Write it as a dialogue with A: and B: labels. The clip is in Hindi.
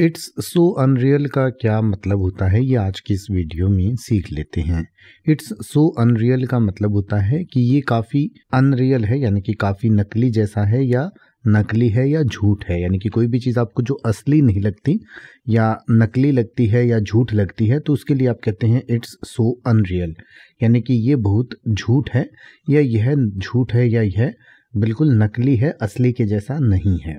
A: इट्स सो अनरियल का क्या मतलब होता है ये आज की इस वीडियो में सीख लेते हैं इट्स सो अनरियल का मतलब होता है कि ये काफ़ी अनरियल है यानी कि काफ़ी नकली जैसा है या नकली है या झूठ है यानी कि कोई भी चीज़ आपको जो असली नहीं लगती या नकली लगती है या झूठ लगती है तो उसके लिए आप कहते हैं इट्स सो अनरियल यानी कि ये बहुत झूठ है या यह झूठ है या यह बिल्कुल नकली है असली के जैसा नहीं है